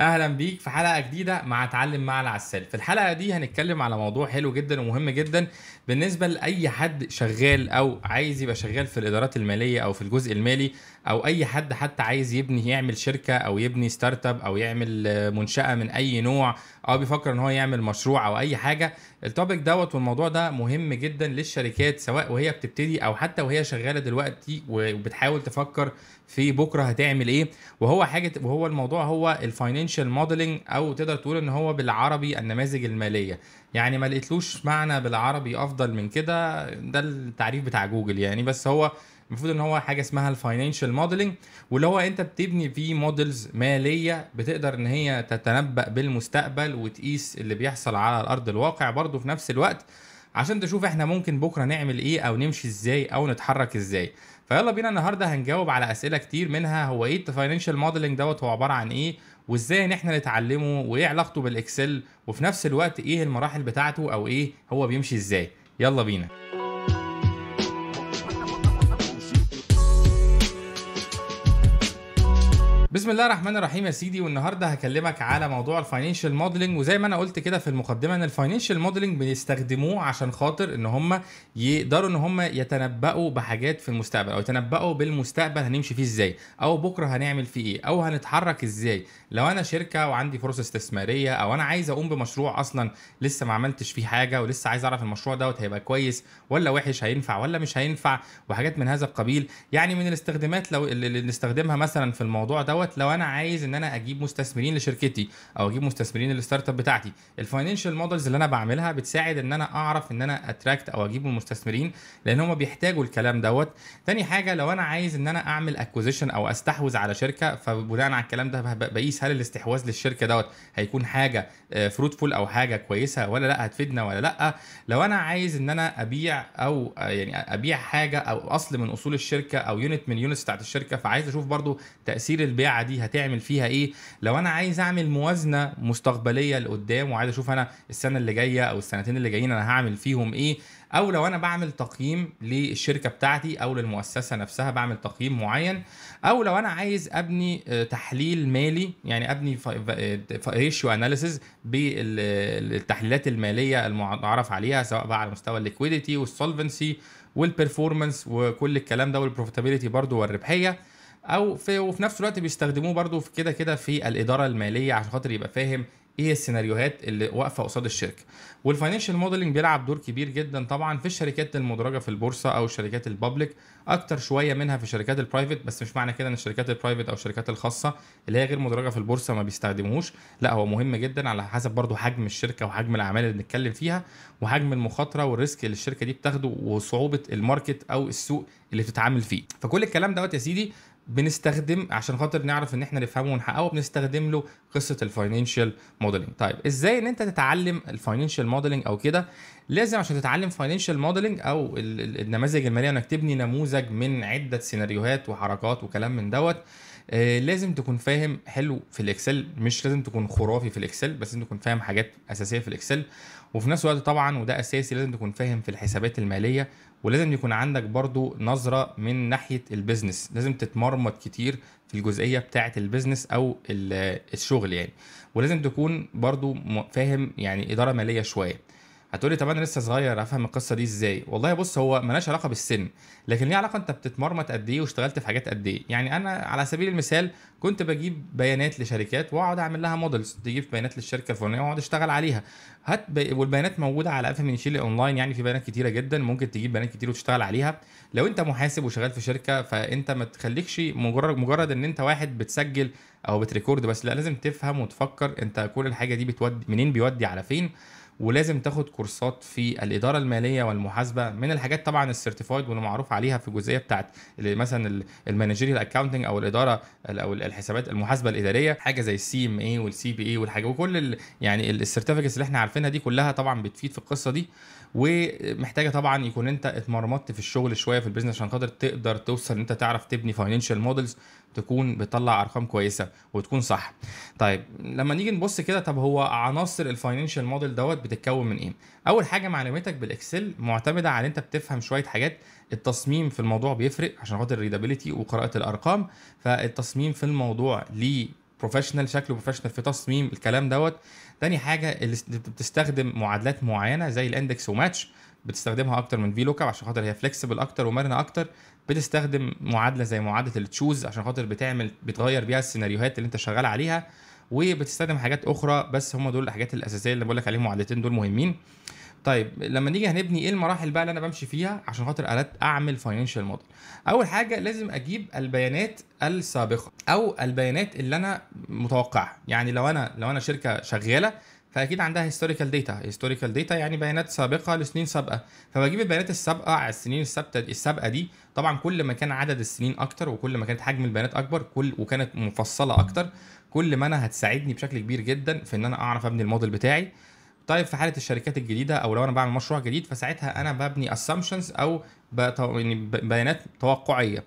اهلا بيك في حلقه جديده مع اتعلم مع العسال في الحلقه دي هنتكلم على موضوع حلو جدا ومهم جدا بالنسبه لاي حد شغال او عايز يبقى شغال في الادارات الماليه او في الجزء المالي او اي حد حتى عايز يبني يعمل شركه او يبني ستارت اب او يعمل منشاه من اي نوع او بيفكر ان هو يعمل مشروع او اي حاجه التوبيك دوت والموضوع ده مهم جدا للشركات سواء وهي بتبتدي او حتى وهي شغاله دلوقتي وبتحاول تفكر في بكره هتعمل ايه وهو حاجه وهو الموضوع هو الفاينانشال فاينانشال موديلنج او تقدر تقول ان هو بالعربي النماذج الماليه يعني ما لقيتلوش معنى بالعربي افضل من كده ده التعريف بتاع جوجل يعني بس هو المفروض ان هو حاجه اسمها الفاينانشال موديلنج واللي هو انت بتبني فيه موديلز ماليه بتقدر ان هي تتنبأ بالمستقبل وتقيس اللي بيحصل على الارض الواقع برضه في نفس الوقت عشان تشوف احنا ممكن بكره نعمل ايه او نمشي ازاي او نتحرك ازاي فيلا بينا النهارده هنجاوب على اسئله كتير منها هو ايه الفاينانشال موديلنج دوت هو عباره عن ايه وازاي ان احنا نتعلمه وايه علاقته بالاكسل وفي نفس الوقت ايه المراحل بتاعته او ايه هو بيمشي ازاي يلا بينا بسم الله الرحمن الرحيم يا سيدي والنهارده هكلمك على موضوع الفاينانشال موديلنج وزي ما انا قلت كده في المقدمه ان الفاينانشال موديلنج بيستخدموه عشان خاطر ان هم يقدروا ان هم يتنبؤوا بحاجات في المستقبل او يتنبؤوا بالمستقبل هنمشي فيه ازاي او بكره هنعمل فيه ايه او هنتحرك ازاي لو انا شركه وعندي فرص استثماريه او انا عايز اقوم بمشروع اصلا لسه ما عملتش فيه حاجه ولسه عايز اعرف المشروع دوت هيبقى كويس ولا وحش هينفع ولا مش هينفع وحاجات من هذا القبيل يعني من الاستخدامات لو اللي نستخدمها مثلا في الموضوع دوت دوت لو انا عايز ان انا اجيب مستثمرين لشركتي او اجيب مستثمرين للستارت اب بتاعتي الفاينانشال مودلز اللي انا بعملها بتساعد ان انا اعرف ان انا اتراكت او اجيب المستثمرين لان هم بيحتاجوا الكلام دوت تاني حاجه لو انا عايز ان انا اعمل اكوزيشن او استحوذ على شركه فبناء على الكلام ده بقيس هل الاستحواذ للشركه دوت هيكون حاجه فروتفول آه، او حاجه كويسه ولا لا هتفيدنا ولا لا لو انا عايز ان انا ابيع او آه، يعني ابيع حاجه او اصل من اصول الشركه او يونت من يونتس بتاعت الشركه فعايز اشوف برضو تاثير البيع السريعه دي هتعمل فيها ايه لو انا عايز اعمل موازنه مستقبليه لقدام وعايز اشوف انا السنه اللي جايه او السنتين اللي جايين انا هعمل فيهم ايه او لو انا بعمل تقييم للشركه بتاعتي او للمؤسسه نفسها بعمل تقييم معين او لو انا عايز ابني آه، تحليل مالي يعني ابني ريشيو اناليسز بالتحليلات الماليه المعرف عليها سواء بقى على مستوى الليكويديتي والسولفنسي والبرفورمانس وكل الكلام ده والبروفيتابيلتي برضو والربحيه او في وفي نفس الوقت بيستخدموه برضو في كده كده في الاداره الماليه عشان خاطر يبقى فاهم ايه السيناريوهات اللي واقفه قصاد الشركه والفاينانشال موديلنج بيلعب دور كبير جدا طبعا في الشركات المدرجه في البورصه او الشركات البابليك اكتر شويه منها في الشركات البرايفت بس مش معنى كده ان الشركات البرايفت او الشركات الخاصه اللي هي غير مدرجه في البورصه ما بيستخدموش لا هو مهم جدا على حسب برضو حجم الشركه وحجم الاعمال اللي بنتكلم فيها وحجم المخاطره والريسك اللي الشركه دي بتاخده وصعوبه الماركت او السوق اللي بتتعامل فيه فكل الكلام دوت يا سيدي بنستخدم عشان خاطر نعرف ان احنا نفهمه ونحققه بنستخدم له قصه الفاينانشال موديلنج طيب ازاي ان انت تتعلم الفاينانشال موديلنج او كده لازم عشان تتعلم فاينانشال موديلنج او النماذج الماليه انك تبني نموذج من عده سيناريوهات وحركات وكلام من دوت آه، لازم تكون فاهم حلو في الاكسل مش لازم تكون خرافي في الاكسل بس لازم تكون فاهم حاجات اساسيه في الاكسل وفي نفس الوقت طبعا وده اساسي لازم تكون فاهم في الحسابات الماليه ولازم يكون عندك برضو نظرة من ناحية البيزنس لازم تتمرمط كتير في الجزئية بتاعة البيزنس أو الشغل يعني ولازم تكون برضو فاهم يعني إدارة مالية شوية هتقولي طب انا لسه صغير افهم القصه دي ازاي والله بص هو مالهاش علاقه بالسن لكن ليه علاقه انت بتتمرمط قد ايه واشتغلت في حاجات قد ايه يعني انا على سبيل المثال كنت بجيب بيانات لشركات واقعد اعمل لها مودلز تجيب بيانات للشركه الفلانيه واقعد اشتغل عليها هات ب... والبيانات موجوده على افهم من اون اونلاين يعني في بيانات كتيره جدا ممكن تجيب بيانات كتير وتشتغل عليها لو انت محاسب وشغال في شركه فانت ما تخليكش مجرد مجرد ان انت واحد بتسجل او بتريكورد بس لا لازم تفهم وتفكر انت كل الحاجه دي بتودي منين بيودي على فين ولازم تاخد كورسات في الاداره الماليه والمحاسبه من الحاجات طبعا السيرتيفايد والمعروف عليها في الجزئيه بتاعت مثلا المانجيريال اكاونتنج او الاداره او الحسابات المحاسبه الاداريه حاجه زي السي ام اي والسي بي اي والحاجه وكل الـ يعني السيرتيفيكتس اللي احنا عارفينها دي كلها طبعا بتفيد في القصه دي ومحتاجه طبعا يكون انت اتمرمطت في الشغل شويه في البيزنس عشان خاطر تقدر توصل ان انت تعرف تبني فاينانشال مودلز تكون بتطلع ارقام كويسه وتكون صح طيب لما نيجي نبص كده طب هو عناصر الفاينانشال موديل دوت بتتكون من ايه اول حاجه معلوماتك بالاكسل معتمده على انت بتفهم شويه حاجات التصميم في الموضوع بيفرق عشان خاطر الريدابيلتي وقراءه الارقام فالتصميم في الموضوع ليه بروفيشنال شكله بروفيشنال في تصميم الكلام دوت تاني حاجه اللي بتستخدم معادلات معينه زي الاندكس وماتش بتستخدمها اكتر من في لوك عشان خاطر هي فليكسبل اكتر ومرنه اكتر بتستخدم معادله زي معادله التشوز عشان خاطر بتعمل بتغير بيها السيناريوهات اللي انت شغال عليها وبتستخدم حاجات اخرى بس هم دول الحاجات الاساسيه اللي بقول لك عليهم معادلتين دول مهمين طيب لما نيجي هنبني ايه المراحل بقى اللي انا بمشي فيها عشان خاطر اعمل فاينانشال موديل اول حاجه لازم اجيب البيانات السابقه او البيانات اللي انا متوقعها يعني لو انا لو انا شركه شغاله فاكيد عندها هيستوريكال داتا هيستوريكال داتا يعني بيانات سابقه لسنين سابقه فبجيب البيانات السابقه على السنين الثابته السابقه دي طبعا كل ما كان عدد السنين اكتر وكل ما كانت حجم البيانات اكبر كل وكانت مفصله اكتر كل ما انا هتساعدني بشكل كبير جدا في ان انا اعرف ابني الموديل بتاعي طيب في حاله الشركات الجديده او لو انا بعمل مشروع جديد فساعتها انا ببني assumptions او يعني بيانات توقعيه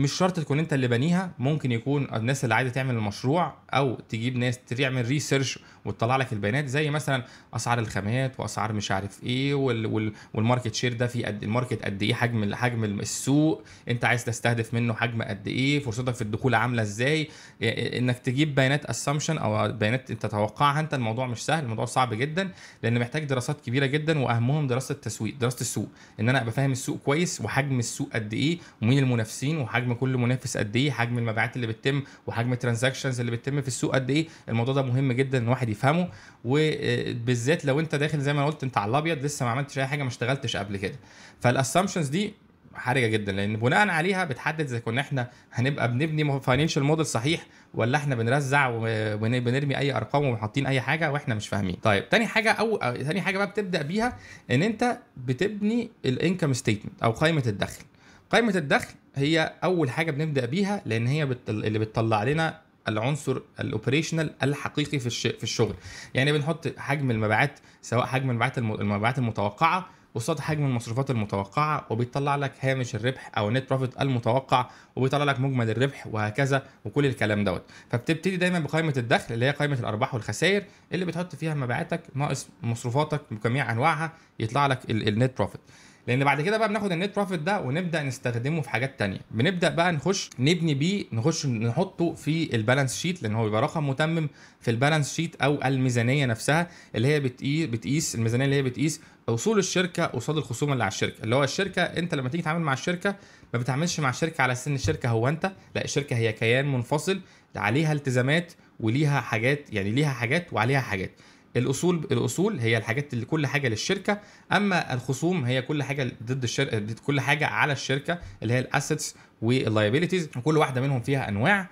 مش شرط تكون انت اللي بنيها ممكن يكون الناس اللي عايزه تعمل المشروع او تجيب ناس تعمل ريسيرش وتطلع لك البيانات زي مثلا اسعار الخامات واسعار مش عارف ايه وال وال والماركت شير ده في قد الماركت قد ايه حجم حجم السوق انت عايز تستهدف منه حجم قد ايه فرصتك في الدخول عامله ازاي انك تجيب بيانات اسامبشن او بيانات انت تتوقعها انت الموضوع مش سهل الموضوع صعب جدا لان محتاج دراسات كبيره جدا واهمهم دراسه التسويق دراسه السوق ان انا ابقى فاهم السوق كويس وحجم السوق قد ايه ومين المنافسين وحجم حجم كل منافس قد ايه حجم المبيعات اللي بتتم وحجم الترانزاكشنز اللي بتتم في السوق قد ايه الموضوع ده مهم جدا ان الواحد يفهمه وبالذات آه، لو انت داخل زي ما قلت انت على الابيض لسه ما عملتش اي حاجه ما اشتغلتش قبل كده فالاسامبشنز دي حرجه جدا لان بناء عليها بتحدد اذا كنا احنا هنبقى بنبني فاينانشال موديل صحيح ولا احنا بنرزع وبنرمي اي ارقام وحاطين اي حاجه واحنا مش فاهمين طيب تاني حاجه او تاني حاجه بقى بتبدا بيها ان انت بتبني الانكم ستيتمنت او قائمه الدخل قائمه الدخل هي اول حاجه بنبدا بيها لان هي اللي بتطلع لنا العنصر الاوبريشنال الحقيقي في الش... في الشغل يعني بنحط حجم المبيعات سواء حجم المبيعات الم... المبيعات المتوقعه قصاد حجم المصروفات المتوقعه وبيطلع لك هامش الربح او النت بروفيت المتوقع وبيطلع لك مجمل الربح وهكذا وكل الكلام دوت فبتبتدي دايما بقائمه الدخل اللي هي قائمه الارباح والخسائر اللي بتحط فيها مبيعاتك ناقص مصروفاتك بجميع انواعها يطلع لك النت بروفيت لان بعد كده بقى بناخد النت بروفيت ده ونبدا نستخدمه في حاجات تانية بنبدا بقى نخش نبني بيه نخش نحطه في البالانس شيت لان هو بيبقى رقم متمم في البالانس شيت او الميزانيه نفسها اللي هي إيه، بتقيس الميزانيه اللي هي بتقيس اصول الشركه قصاد الخصوم اللي على الشركه اللي هو الشركه انت لما تيجي تتعامل مع الشركه ما بتعملش مع الشركه على سن الشركه هو انت لا الشركه هي كيان منفصل عليها التزامات وليها حاجات يعني ليها حاجات وعليها حاجات الاصول الاصول هي الحاجات اللي كل حاجه للشركه اما الخصوم هي كل حاجه ضد الشركه ضد كل حاجه على الشركه اللي هي الاسيتس واللايبيليتيز وكل واحده منهم فيها انواع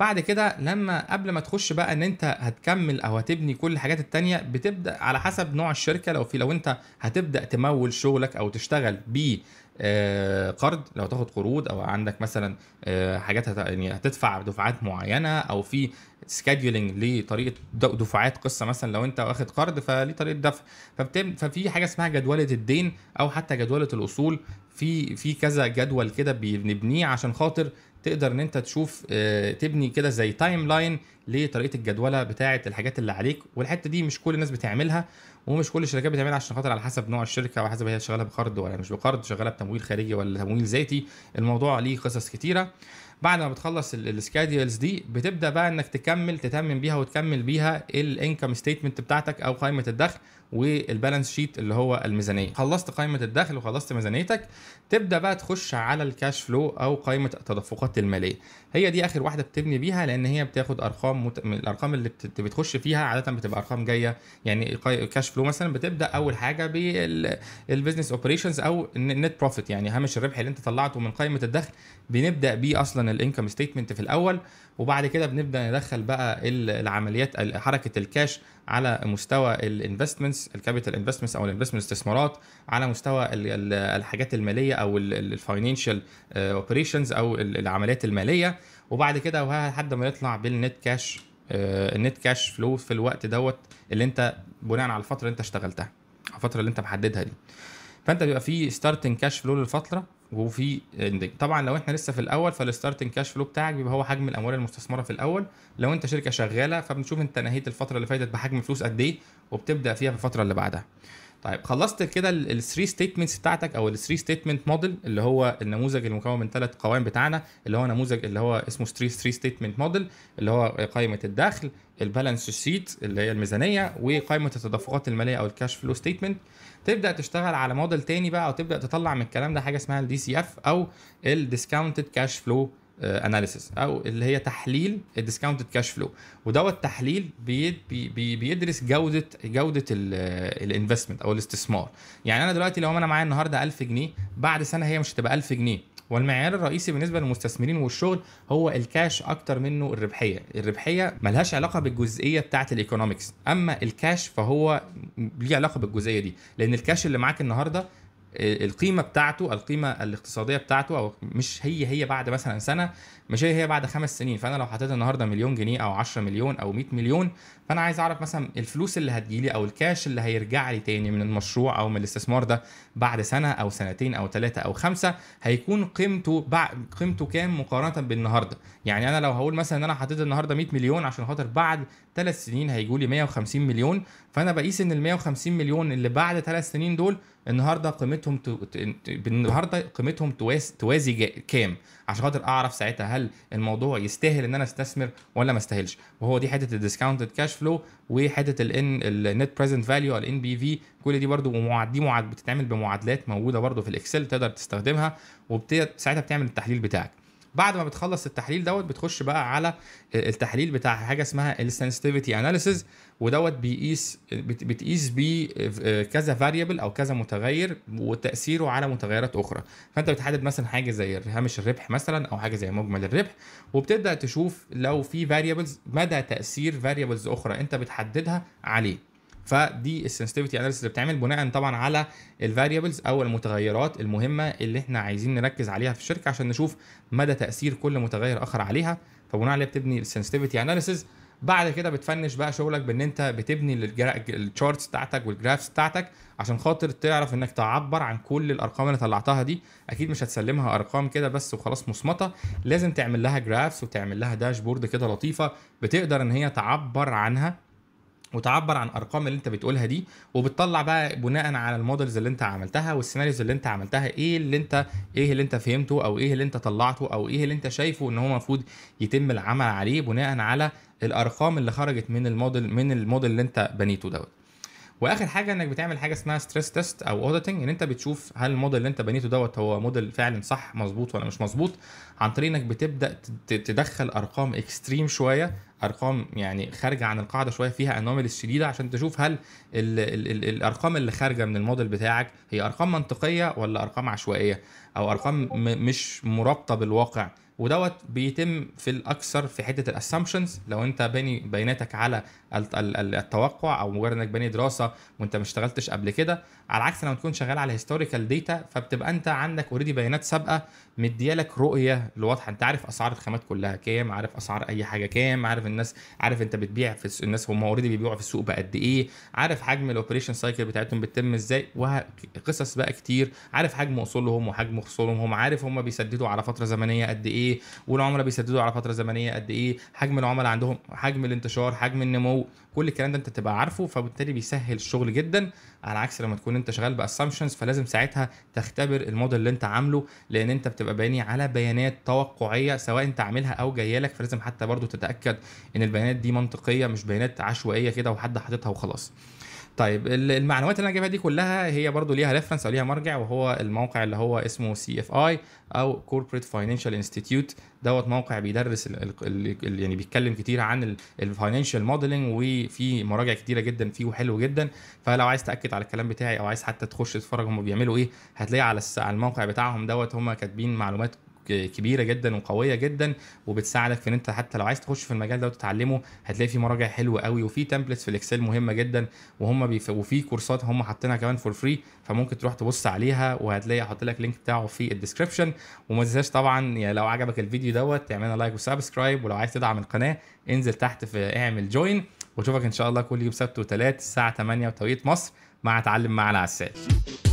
بعد كده لما قبل ما تخش بقى ان انت هتكمل او هتبني كل الحاجات التانية بتبدا على حسب نوع الشركه لو في لو انت هتبدا تمول شغلك او تشتغل ب آه، قرض لو تاخد قروض او عندك مثلا آه، حاجات يعني هتدفع دفعات معينه او في سكادولينج لطريقه دفعات قصه مثلا لو انت واخد قرض فليه طريقه دفع ففي حاجه اسمها جدوله الدين او حتى جدوله الاصول في في كذا جدول كده بنبنيه عشان خاطر تقدر ان انت تشوف آه، تبني كده زي تايم لاين لطريقه الجدوله بتاعه الحاجات اللي عليك والحته دي مش كل الناس بتعملها ومش كل الشركات بتعملها عشان خاطر على حسب نوع الشركه حسب هي شغاله بقرض ولا مش بقرض شغاله بتمويل خارجي ولا تمويل ذاتي الموضوع ليه قصص كتيره بعد ما بتخلص السكادولز دي بتبدا بقى انك تكمل تتمم بيها وتكمل بيها الانكم ستيتمنت بتاعتك او قائمه الدخل والبالانس شيت اللي هو الميزانيه خلصت قائمه الدخل وخلصت ميزانيتك تبدا بقى تخش على الكاش فلو او قائمه التدفقات الماليه هي دي اخر واحده بتبني بيها لان هي بتاخد ارقام مت... من الارقام اللي بت... بتخش فيها عاده بتبقى ارقام جايه يعني كاش فلو مثلا بتبدا اول حاجه بالبزنس اوبريشنز او النت بروفيت يعني هامش الربح اللي انت طلعته من قائمه الدخل بنبدا بيه اصلا الانكم ستيتمنت في الاول وبعد كده بنبدا ندخل بقى العمليات حركه الكاش على مستوى الانفستمنتس الكابيتال انفستمنتس او الانفستمنت استثمارات على مستوى الحاجات الماليه او الفاينانشال اوبريشنز آه، او العمليات الماليه وبعد كده لحد ما نطلع بالنت كاش النت كاش فلو في الوقت دوت اللي انت بناء على الفتره اللي انت اشتغلتها الفتره اللي انت محددها دي فانت بيبقى في ستارتنج كاش فلو للفتره وفي طبعا لو احنا لسه في الاول فالستارتنج كاش فلو بتاعك بيبقى هو حجم الاموال المستثمره في الاول لو انت شركه شغاله فبنشوف انت نهيت الفتره اللي فاتت بحجم فلوس قد ايه وبتبدا فيها في الفتره اللي بعدها طيب خلصت كده الثري ستيتمنتس بتاعتك او الثري ستيتمنت موديل اللي هو النموذج المكون من ثلاث قوائم بتاعنا اللي هو نموذج اللي هو اسمه ثري ستيتمنت موديل اللي هو قائمه الدخل البالانس شيت اللي هي الميزانيه وقائمه التدفقات الماليه او الكاش فلو ستيتمنت تبدا تشتغل على موديل تاني بقى او تبدا تطلع من الكلام ده حاجه اسمها الدي سي اف او الديسكاونتد كاش فلو اناليسيس او اللي هي تحليل الديسكاونتد كاش فلو ودوت تحليل بي بي بيدرس جوده جوده الانفستمنت او الاستثمار يعني انا دلوقتي لو انا معايا النهارده 1000 جنيه بعد سنه هي مش هتبقى 1000 جنيه والمعيار الرئيسي بالنسبه للمستثمرين والشغل هو الكاش اكتر منه الربحيه الربحيه ملهاش علاقه بالجزئيه بتاعه الايكونومكس اما الكاش فهو ليه علاقه بالجزئيه دي لان الكاش اللي معاك النهارده القيمه بتاعته القيمه الاقتصاديه بتاعته او مش هي هي بعد مثلا سنه مش هي هي بعد خمس سنين فانا لو حطيت النهارده مليون جنيه او 10 مليون او 100 مليون فانا عايز اعرف مثلا الفلوس اللي هتجيلي او الكاش اللي هيرجع لي تاني من المشروع او من الاستثمار ده بعد سنه او سنتين او ثلاثه او خمسه هيكون قيمته بعد قيمته كام مقارنه بالنهارده يعني انا لو هقول مثلا ان انا حطيت النهارده 100 مليون عشان خاطر بعد ثلاث سنين هيجولي لي 150 مليون فانا بقيس ان ال 150 مليون اللي بعد ثلاث سنين دول النهارده قيمتهم تو... النهارده قيمتهم توازي كام عشان خاطر اعرف ساعتها هل الموضوع يستاهل ان انا استثمر ولا ما استاهلش وهو دي حته الديسكاونتد كاش فلو وحته الان النت بريزنت فاليو الان بي في كل دي برده ومعد دي بتتعمل بمعادلات موجوده برده في الاكسل تقدر تستخدمها وبت ساعتها بتعمل التحليل بتاعك بعد ما بتخلص التحليل دوت بتخش بقى على آه، التحليل بتاع حاجه اسمها السنسيتيفيتي اناليسيز ودوت بيقيس بتقيس بيه آه، آه، كذا فاريبل او كذا متغير وتاثيره على متغيرات اخرى فانت بتحدد مثلا حاجه زي هامش الربح مثلا او حاجه زي مجمل الربح وبتبدا تشوف لو في فاريبلز مدى تاثير فاريبلز اخرى انت بتحددها عليه فدي السنسيتيفيتي اناليسيس اللي بتعمل بناء طبعا على الفاريبلز او المتغيرات المهمه اللي احنا عايزين نركز عليها في الشركه عشان نشوف مدى تاثير كل متغير اخر عليها فبناء عليها بتبني السنسيتيفيتي اناليسيس بعد كده بتفنش بقى شغلك بان انت بتبني التشارتس بتاعتك والجرافس بتاعتك عشان خاطر تعرف انك تعبر عن كل الارقام اللي طلعتها دي اكيد مش هتسلمها ارقام كده بس وخلاص مصمته لازم تعمل لها جرافس وتعمل لها داشبورد كده لطيفه بتقدر ان هي تعبر عنها وتعبر عن ارقام اللي انت بتقولها دي وبتطلع بقى بناء على المودلز اللي انت عملتها والسيناريوز اللي انت عملتها ايه اللي انت ايه اللي انت فهمته او ايه اللي انت طلعته او ايه اللي انت شايفه ان هو المفروض يتم العمل عليه بناء على الارقام اللي خرجت من الموديل من الموديل اللي انت بنيته دوت واخر حاجه انك بتعمل حاجه اسمها ستريس تيست او اوديتنج ان انت بتشوف هل الموديل اللي انت بنيته دوت هو موديل فعلا صح مظبوط ولا مش مظبوط عن طريق انك بتبدا تدخل ارقام اكستريم شويه ارقام يعني خارجه عن القاعده شويه فيها انوميل شديده عشان تشوف هل الـ الـ الـ الارقام اللي خارجه من الموديل بتاعك هي ارقام منطقيه ولا ارقام عشوائيه او ارقام مش مرابطه بالواقع ودوت بيتم في الاكثر في حته الاسامبشنز لو انت باني بياناتك على التوقع او مجرد انك باني دراسه وانت ما اشتغلتش قبل كده على عكس لما تكون شغال على هيستوريكال داتا فبتبقى انت عندك اوريدي بيانات سابقه مديالك رؤيه واضحه انت عارف اسعار الخامات كلها كام عارف اسعار اي حاجه كام عارف الناس عارف انت بتبيع في الناس هم اوريدي بيبيعوا في السوق بقد ايه عارف حجم الاوبريشن سايكل بتاعتهم بتتم ازاي وقصص بقى كتير عارف حجم اصولهم وحجم خصومهم هم عارف هم بيسددوا على فتره زمنيه قد ايه والعملاء بيسددوا على فتره زمنيه قد ايه حجم العملاء عندهم حجم الانتشار حجم النمو كل الكلام ده انت تبقى عارفه فبالتالي بيسهل الشغل جدا على عكس لما تكون انت شغال باسامبشنز فلازم ساعتها تختبر الموديل اللي انت عامله لان انت بتبقى باني على بيانات توقعيه سواء انت عاملها او جايه لك فلازم حتى برضو تتاكد ان البيانات دي منطقيه مش بيانات عشوائيه كده وحد حاططها وخلاص طيب المعلومات اللي انا جايبها دي كلها هي برضو ليها ريفرنس او ليها مرجع وهو الموقع اللي هو اسمه سي اف اي او كوربريت فاينانشال انستيتيوت دوت موقع بيدرس الـ الـ يعني بيتكلم كتير عن الفاينانشال موديلنج وفي مراجع كتيره جدا فيه وحلو جدا فلو عايز تاكد على الكلام بتاعي او عايز حتى تخش تتفرج هم بيعملوا ايه هتلاقي على الموقع بتاعهم دوت هم كاتبين معلومات كبيره جدا وقويه جدا وبتساعدك في ان انت حتى لو عايز تخش في المجال ده وتتعلمه هتلاقي في مراجع حلوه قوي وفي تمبلتس في الاكسل مهمه جدا وهم بيف... وفي كورسات هم حاطينها كمان فور فري فممكن تروح تبص عليها وهتلاقي حاطط لك لينك بتاعه في الديسكربشن وما تنساش طبعا يعني لو عجبك الفيديو دوت تعمل لايك وسبسكرايب ولو عايز تدعم القناه انزل تحت في اعمل جوين واشوفك ان شاء الله كل يوم سبت وثلاث الساعه 8 بتوقيت مصر مع تعلم مع العسال